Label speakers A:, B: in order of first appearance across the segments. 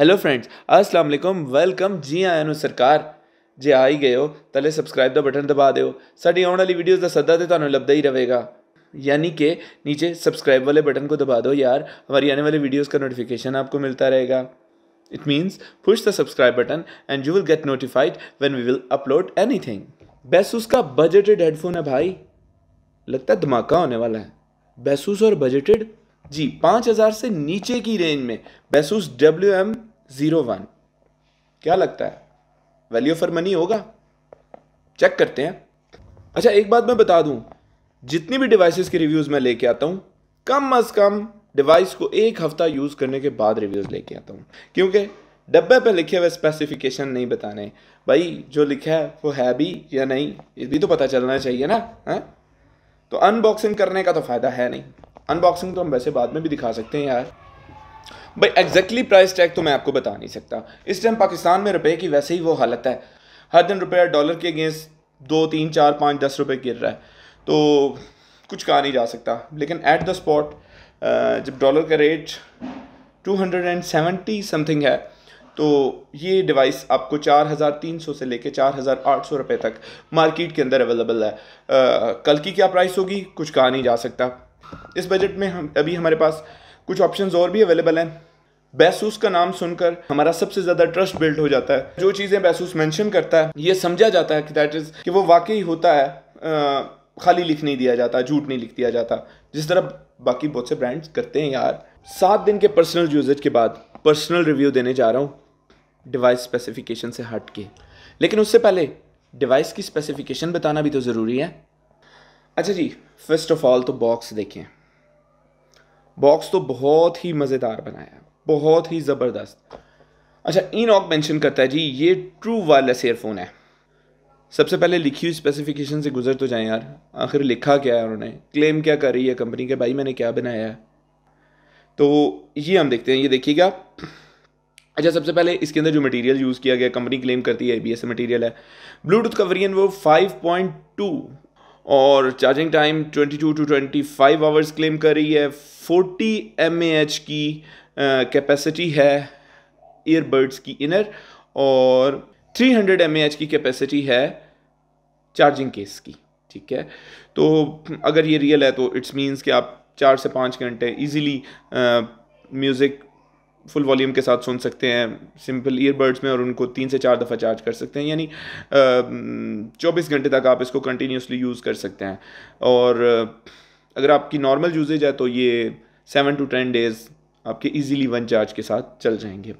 A: hello friends अस्सलाम वालेकुम welcome जी आया ਨੂੰ सरकार जे आ ही गए हो ਤਲੇ सब्सक्राइब का बटन दबा दो ਸਾਡੀ ਆਉਣ ਵਾਲੀ ਵੀਡੀਓਜ਼ ਦਾ ਸੱਦਾ ਤੇ ਤੁਹਾਨੂੰ ਲੱਭਦਾ ਹੀ यानी कि नीचे सब्सक्राइब वाले बटन को दबा दो यार हमारी आने वाली वीडियोज़ का नोटिफिकेशन आपको मिलता रहेगा it means push the subscribe button and you will get notified when we will upload anything Baseus का बजटेड हेडफोन है भाई लगता है धमाका होने वाला है बैसूस और बजटेड जी पाँच हज़ार से नीचे की रेंज में Baseus W M zero one क्या लगता है वैल्यू फॉर मनी होगा चेक करते हैं अच्छा एक बात मैं बता दूं जितनी भी डिवाइसेस के रिव्यूज़ मैं लेके आता हूँ कम अज़ कम डिवाइस को एक हफ़्ता यूज़ करने के बाद रिव्यूज़ लेके आता हूँ क्योंकि डब्बे पे लिखे हुए स्पेसिफिकेशन नहीं बताने भाई जो लिखा है वो है भी या नहीं ये भी तो पता चलना चाहिए ना है तो अनबॉक्सिंग करने का तो फ़ायदा है नहीं अनबॉक्सिंग तो हम वैसे बाद में भी दिखा सकते हैं यार भाई एग्जैक्टली प्राइस टैग तो मैं आपको बता नहीं सकता इस टाइम पाकिस्तान में रुपए की वैसे ही वो हालत है हर दिन रुपया डॉलर के अगेंस्ट दो तीन चार पाँच दस रुपये गिर रहा है तो कुछ कहा नहीं जा सकता लेकिन एट द स्पॉट जब डॉलर का रेट टू समथिंग है तो ये डिवाइस आपको 4,300 से लेके 4,800 रुपए तक मार्केट के अंदर अवेलेबल है आ, कल की क्या प्राइस होगी कुछ कहा नहीं जा सकता इस बजट में हम अभी हमारे पास कुछ ऑप्शंस और भी अवेलेबल हैं बैसूस का नाम सुनकर हमारा सबसे ज़्यादा ट्रस्ट बिल्ड हो जाता है जो चीज़ें बैसूस मेंशन करता है ये समझा जाता है कि दैट इज़ कि वो वाकई होता है आ, खाली लिख नहीं दिया जाता झूठ नहीं लिख दिया जाता जिस तरह बाकी बहुत से ब्रांड्स करते हैं यार सात दिन के पर्सनल यूजेज के बाद पर्सनल रिव्यू देने जा रहा हूँ डिवाइस स्पेसिफिकेशन से हट के लेकिन उससे पहले डिवाइस की स्पेसिफिकेशन बताना भी तो ज़रूरी है अच्छा जी फर्स्ट ऑफ ऑल तो बॉक्स देखें बॉक्स तो बहुत ही मज़ेदार बनाया बहुत ही ज़बरदस्त अच्छा इनॉक मेंशन करता है जी ये ट्रू वायरलेस एयरफोन है सबसे पहले लिखी हुई स्पेसिफिकेशन से गुजर तो जाए यार आखिर लिखा क्या है उन्होंने क्लेम क्या कर रही है कंपनी के भाई मैंने क्या बनाया है तो ये हम देखते हैं ये देखिएगा अच्छा सबसे पहले इसके अंदर जो मटेरियल यूज़ किया गया कंपनी क्लेम करती है ए बी एस मटीरियल है ब्लूटूथ का वेरियन वो 5.2 और charging time 22 to 25 hours claim कर रही है 40 एम की कैपेसिटी है ईयरबड्स की इनर और 300 एम की कैपेसिटी है चार्जिंग केस की ठीक है तो अगर ये रियल है तो इट्स मीन्स कि आप चार से पाँच घंटे इजीली म्यूज़िक फुल वॉल्यूम के साथ सुन सकते हैं सिंपल ईयरबड्स में और उनको तीन से चार दफ़ा चार्ज कर सकते हैं यानी चौबीस घंटे तक आप इसको कंटिन्यूसली यूज़ कर सकते हैं और अगर आपकी नॉर्मल यूजेज है तो ये सेवन टू टेन डेज़ आपके इजीली वन चार्ज के साथ चल जाएंगे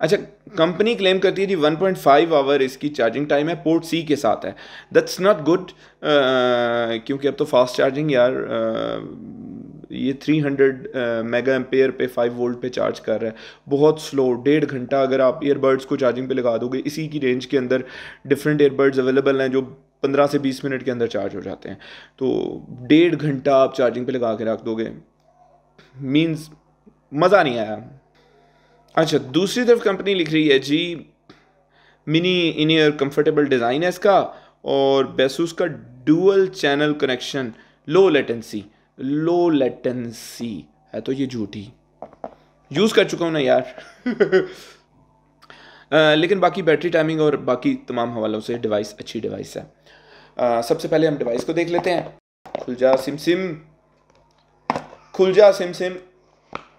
A: अच्छा कंपनी क्लेम करती है जी 1.5 आवर इसकी चार्जिंग टाइम है पोर्ट सी के साथ है दैट्स नॉट गुड क्योंकि अब तो फास्ट चार्जिंग यार uh, ये 300 मेगा एम्पेयर पे 5 वोल्ट पे चार्ज कर रहा है बहुत स्लो डेढ़ घंटा अगर आप ईयरबड्स को चार्जिंग पे लगा दोगे इसी की रेंज के अंदर डिफरेंट ईयरबड्स अवेलेबल हैं जो पंद्रह से बीस मिनट के अंदर चार्ज हो जाते हैं तो डेढ़ घंटा आप चार्जिंग पे लगा के रख दोगे मीन्स मज़ा नहीं आया अच्छा दूसरी तरफ कंपनी लिख रही है जी mini in ear comfortable design है इसका और बेसूस का dual channel connection low latency low latency है तो ये झूठी यूज़ कर चुका हूँ ना यार आ, लेकिन बाकी बैटरी टाइमिंग और बाकी तमाम हवालों से डिवाइस अच्छी डिवाइस है आ, सबसे पहले हम डिवाइस को देख लेते हैं खुल जा सिम सिम खुल जा सिम सिम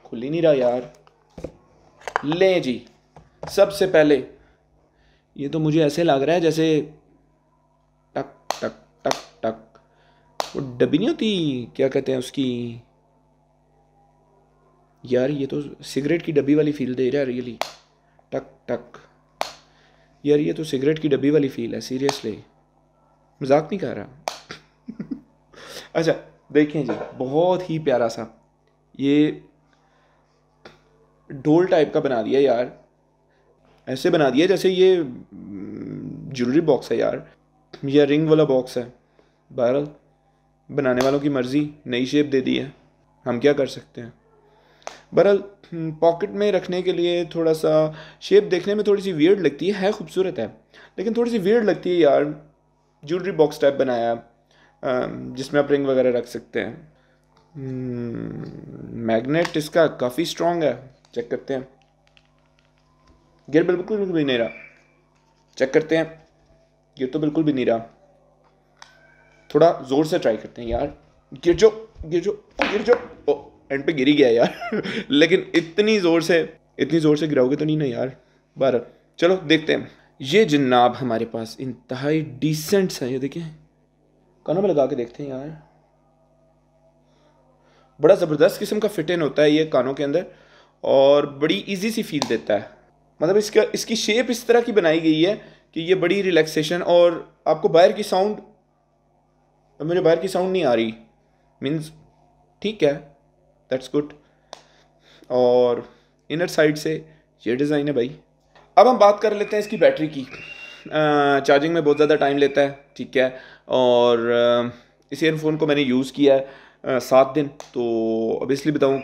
A: खुल ही नहीं रहा यार ले जी सबसे पहले ये तो मुझे ऐसे लग रहा है जैसे टक टक टक टक वो डब्बी नहीं होती क्या कहते हैं उसकी यार ये तो सिगरेट की डब्बी वाली फील दे रहा है रियली टक टक यार ये तो सिगरेट की डब्बी वाली फील है सीरियसली मजाक नहीं कर रहा अच्छा देखें जी बहुत ही प्यारा सा ये ढोल टाइप का बना दिया यार ऐसे बना दिया जैसे ये ज्वेलरी हम्म, बॉक्स है यार या रिंग वाला बॉक्स है बहरल बनाने वालों की मर्ज़ी नई शेप दे दी है हम क्या कर सकते हैं बहरल पॉकेट हम्म, में रखने के लिए थोड़ा सा शेप देखने में थोड़ी सी वियर्ड लगती है, है खूबसूरत है लेकिन थोड़ी सी वियर्ड लगती है यार ज्वेलरी बॉक्स टाइप बनाया जिसमें आप रिंग वगैरह रख सकते हैं मैग्नेट हम्म, इसका काफ़ी स्ट्रॉन्ग है चेक करते हैं गियर बिल्कुल भी नहीं रहा चेक करते हैं गियर तो बिल्कुल भी नहीं रहा थोड़ा ज़ोर से ट्राई करते हैं यार गिर जो गिर जो गिर जो ओ एंड पे गिर ही गया यार लेकिन इतनी ज़ोर से इतनी ज़ोर से गिराओगे तो नहीं ना यार बारह चलो देखते हैं ये जिन्नाब हमारे पास इंतहाई डिसेंट है ये देखें कानों में लगा के देखते हैं यार बड़ा ज़बरदस्त किस्म का फिट इन होता है ये कानों के अंदर और बड़ी इजी सी फील देता है मतलब इसका इसकी शेप इस तरह की बनाई गई है कि ये बड़ी रिलैक्सेशन और आपको बाहर की साउंड मुझे बाहर की साउंड नहीं आ रही मीन्स ठीक है दैट्स गुड और इनर साइड से ये डिज़ाइन है भाई अब हम बात कर लेते हैं इसकी बैटरी की चार्जिंग में बहुत ज़्यादा टाइम लेता है ठीक है और इस एयरफोन को मैंने यूज़ किया है सात दिन तो अब इसलिए बताऊँ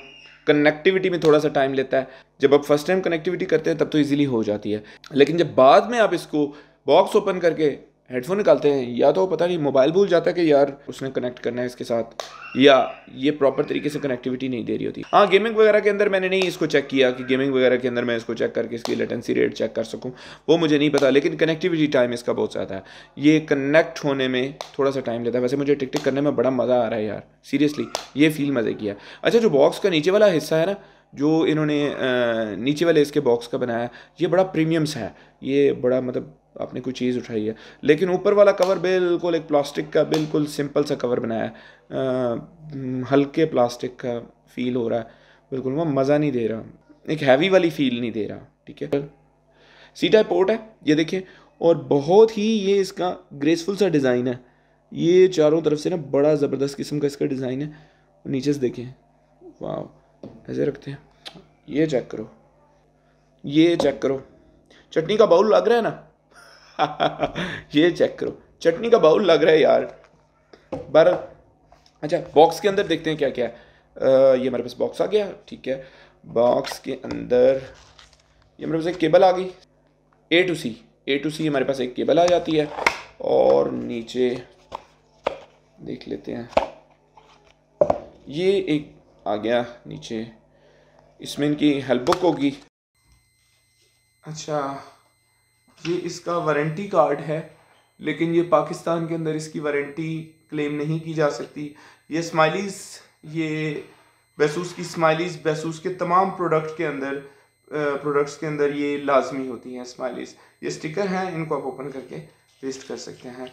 A: कनेक्टिविटी में थोड़ा सा टाइम लेता है जब आप फर्स्ट टाइम कनेक्टिविटी करते हैं तब तो ईजिली हो जाती है लेकिन जब बाद में आप इसको बॉक्स ओपन करके हेडफोन निकालते हैं या तो पता नहीं मोबाइल भूल जाता है कि यार उसने कनेक्ट करना है इसके साथ या ये प्रॉपर तरीके से कनेक्टिविटी नहीं दे रही होती हाँ गेमिंग वगैरह के अंदर मैंने नहीं इसको चेक किया कि गेमिंग वगैरह के अंदर मैं इसको चेक करके इसकी लेटेंसी रेट चेक कर सकूँ वो मुझे नहीं पता लेकिन कनेक्टिविटी टाइम इसका बहुत ज़्यादा है ये कनेक्ट होने में थोड़ा सा टाइम लेता है वैसे मुझे टिक टिक करने में बड़ा मज़ा आ रहा है यार सीरियसली ये फील मज़े किया अच्छा जो बॉक्स का नीचे वाला हिस्सा है ना जो इन्होंने नीचे वाले इसके बॉक्स का बनाया ये बड़ा प्रीमियम्स है ये बड़ा मतलब आपने कोई चीज़ उठाई है लेकिन ऊपर वाला कवर बिल्कुल एक प्लास्टिक का बिल्कुल सिंपल सा कवर बनाया है हम्म, हल्के प्लास्टिक का फील हो रहा है बिल्कुल वो मज़ा नहीं दे रहा एक हैवी वाली फील नहीं दे रहा ठीक है सी टाइप पोर्ट है ये देखिए और बहुत ही ये इसका ग्रेसफुल सा डिज़ाइन है ये चारों तरफ से ना बड़ा ज़बरदस्त किस्म का इसका डिज़ाइन है नीचे से देखें वाह ऐसे रखते हैं ये चेक करो ये चेक करो चटनी का बाउल लग रहा है ना ये चेक करो चटनी का बाउल लग रहा है यार बारह अच्छा बॉक्स के अंदर देखते हैं क्या क्या है आ, ये हमारे पास बॉक्स आ गया ठीक है बॉक्स के अंदर ये हमारे पास एक केबल आ गई ए टू सी ए टू सी हमारे पास एक केबल आ जाती है और नीचे देख लेते हैं ये एक आ गया नीचे इसमें इनकी हेल्प बुक होगी अच्छा ये इसका वारंटी कार्ड है लेकिन ये पाकिस्तान के अंदर इसकी वारंटी क्लेम नहीं की जा सकती ये स्माइलीज़ ये बैसूस की स्माइलीज़ बैसूस के तमाम प्रोडक्ट के अंदर प्रोडक्ट्स के अंदर ये लाजमी होती हैं स्माइलीज़ ये स्टिकर हैं इनको आप ओपन करके पेस्ट कर सकते हैं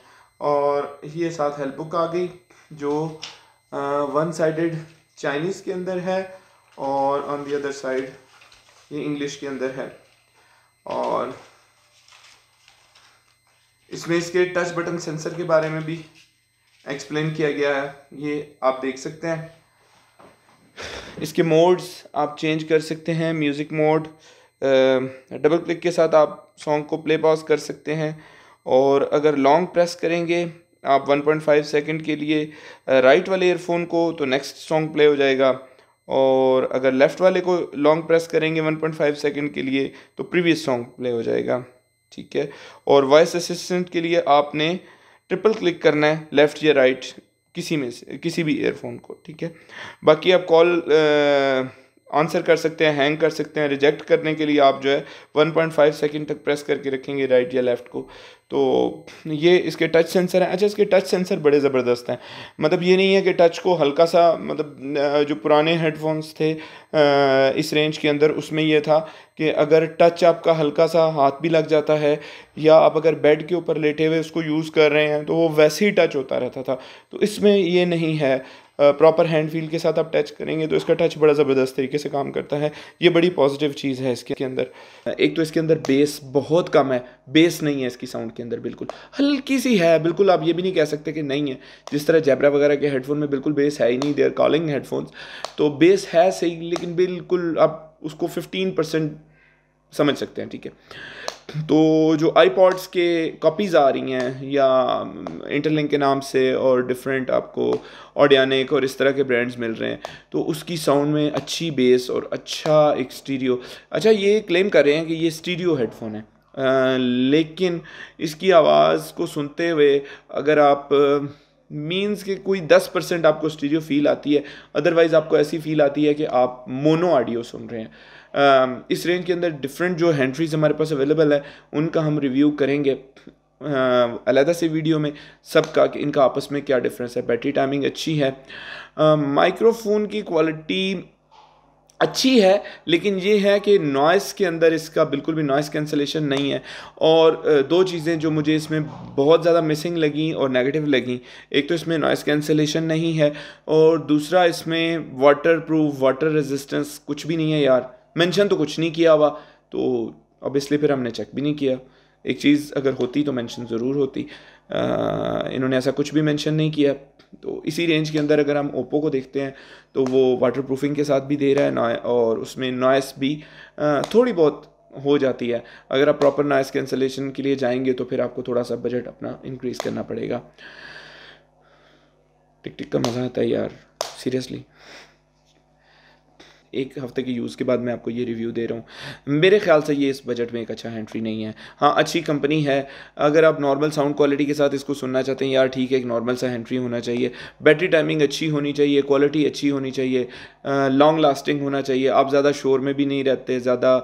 A: और ये साथ हेल्प बुक आ गई जो वन साइडेड चाइनीज़ के अंदर है और ऑन दी अदर साइड ये इंग्लिश के अंदर है और इसमें इसके टच बटन सेंसर के बारे में भी एक्सप्लेन किया गया है ये आप देख सकते हैं इसके मोड्स आप चेंज कर सकते हैं म्यूज़िक मोड डबल क्लिक के साथ आप सॉन्ग को प्ले पॉज कर सकते हैं और अगर लॉन्ग प्रेस करेंगे आप 1.5 सेकंड के लिए राइट वाले ईयरफोन को तो नेक्स्ट सॉन्ग प्ले हो जाएगा और अगर लेफ़्ट वाले को लॉन्ग प्रेस करेंगे 1.5 सेकंड के लिए तो प्रीवियस सॉन्ग प्ले हो जाएगा ठीक है और वॉइस असिस्टेंट के लिए आपने ट्रिपल क्लिक करना है लेफ़्ट या राइट किसी में से किसी भी एयरफोन को ठीक है बाकी आप कॉल आंसर कर सकते हैं हैंग कर सकते हैं रिजेक्ट करने के लिए आप जो है 1.5 सेकंड तक प्रेस करके रखेंगे राइट या लेफ़्ट को तो ये इसके टच सेंसर हैं अच्छा इसके टच सेंसर बड़े ज़बरदस्त हैं मतलब ये नहीं है कि टच को हल्का सा मतलब जो पुराने हेडफोन्स थे इस रेंज के अंदर उसमें यह था कि अगर टच आपका हल्का सा हाथ भी लग जाता है या आप अगर बेड के ऊपर लेटे हुए उसको यूज़ कर रहे हैं तो वो वैसे ही टच होता रहता था तो इसमें ये नहीं है प्रॉपर हैंड फील के साथ आप टच करेंगे तो इसका टच बड़ा ज़बरदस्त तरीके से काम करता है ये बड़ी पॉजिटिव चीज़ है इसके अंदर एक तो इसके अंदर बेस बहुत कम है बेस नहीं है इसकी साउंड के अंदर बिल्कुल हल्की सी है बिल्कुल आप ये भी नहीं कह सकते कि नहीं है जिस तरह जैबरा वगैरह के हेडफोन में बिल्कुल बेस है ही नहीं देर कॉलिंग हेडफोन्स तो बेस है सही लेकिन बिल्कुल आप उसको फिफ्टीन परसेंट समझ सकते हैं ठीक है तो जो आईपॉड्स के कॉपीज़ आ रही हैं या इंटरलिंक um, के नाम से और डिफरेंट आपको ऑडियानिक और इस तरह के ब्रांड्स मिल रहे हैं तो उसकी साउंड में अच्छी बेस और अच्छा एक स्टीरियो अच्छा ये क्लेम कर रहे हैं कि ये स्टीरियो हेडफोन है आ, लेकिन इसकी आवाज़ को सुनते हुए अगर आप मीन्स के कोई दस परसेंट आपको स्टीरियो फील आती है अदरवाइज़ आपको ऐसी फील आती है कि आप मोनो ऑडियो सुन रहे हैं Um, इस रेंज के अंदर डिफरेंट जो हैंट्रीज हमारे पास अवेलेबल है उनका हम रिव्यू करेंगे um, अलहदा से वीडियो में सबका कि इनका आपस में क्या डिफरेंस है बैटरी टाइमिंग अच्छी है माइक्रोफोन um, की क्वालिटी अच्छी है लेकिन ये है कि नॉइस के अंदर इसका बिल्कुल भी नॉइस कैंसलेशन नहीं है और दो चीज़ें जो मुझे इसमें बहुत ज़्यादा मिसिंग लगी और नेगेटिव लगी एक तो इसमें नॉइस कैंसलेशन नहीं है और दूसरा इसमें वाटर प्रूफ वाटर रेजिस्टेंस कुछ भी नहीं है यार मेंशन तो कुछ नहीं किया हुआ तो अब इसलिए फिर हमने चेक भी नहीं किया एक चीज़ अगर होती तो मेंशन ज़रूर होती आ, इन्होंने ऐसा कुछ भी मेंशन नहीं किया तो इसी रेंज के अंदर अगर हम ओप्पो को देखते हैं तो वो वाटर प्रूफिंग के साथ भी दे रहा है नॉय और उसमें नॉइस भी आ, थोड़ी बहुत हो जाती है अगर आप प्रॉपर नॉइस कैंसलेशन के लिए जाएंगे तो फिर आपको थोड़ा सा बजट अपना इंक्रीज़ करना पड़ेगा टिक टिक का मज़ा आता है यार सीरियसली एक हफ्ते के यूज़ के बाद मैं आपको ये रिव्यू दे रहा हूँ मेरे ख्याल से ये इस बजट में एक अच्छा एंट्री नहीं है हाँ अच्छी कंपनी है अगर आप नॉर्मल साउंड क्वालिटी के साथ इसको सुनना चाहते हैं यार ठीक है एक नॉर्मल सा एंट्री होना चाहिए बैटरी टाइमिंग अच्छी होनी चाहिए क्वालिटी अच्छी होनी चाहिए लॉन्ग लास्टिंग होना चाहिए आप ज़्यादा शोर में भी नहीं रहते ज़्यादा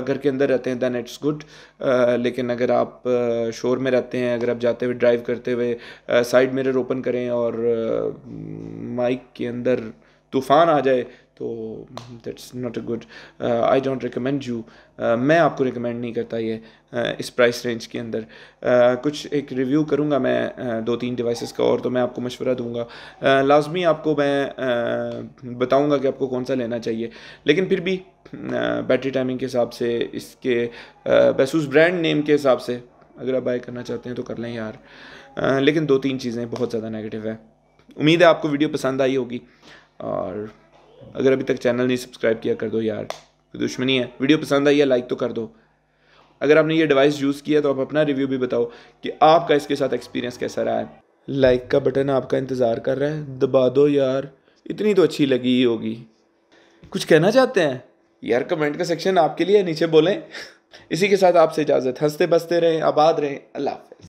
A: घर के अंदर रहते हैं दैन इट्स गुड लेकिन अगर आप शोर में रहते हैं अगर आप जाते हुए ड्राइव करते हुए साइड मिरर ओपन करें और माइक के अंदर तूफ़ान आ जाए तो that's not a good I don't recommend you मैं आपको रिकमेंड नहीं करता ये uh, इस प्राइस रेंज के अंदर uh, कुछ एक रिव्यू करूँगा मैं uh, दो तीन डिवाइसेस का और तो मैं आपको मशवरा दूँगा uh, लाजमी आपको मैं uh, बताऊँगा कि आपको कौन सा लेना चाहिए लेकिन फिर भी बैटरी uh, टाइमिंग के हिसाब से इसके बैसूस ब्रांड नेम के हिसाब से अगर आप बाय करना चाहते हैं तो कर लें यार uh, लेकिन दो तीन चीज़ें बहुत ज़्यादा नेगेटिव है उम्मीद है आपको वीडियो पसंद आई होगी और अगर अभी तक चैनल नहीं सब्सक्राइब किया कर दो यार कोई दुश्मनी है वीडियो पसंद आई है लाइक तो कर दो अगर आपने ये डिवाइस यूज़ किया तो आप अपना रिव्यू भी बताओ कि आपका इसके साथ एक्सपीरियंस कैसा रहा है लाइक का बटन आपका इंतज़ार कर रहा है दबा दो यार इतनी तो अच्छी लगी ही होगी कुछ कहना चाहते हैं यार कमेंट का सेक्शन आपके लिए नीचे बोलें इसी के साथ आपसे इजाज़त हंसते बसते रहें आबाद रहें अल्लाह हाफ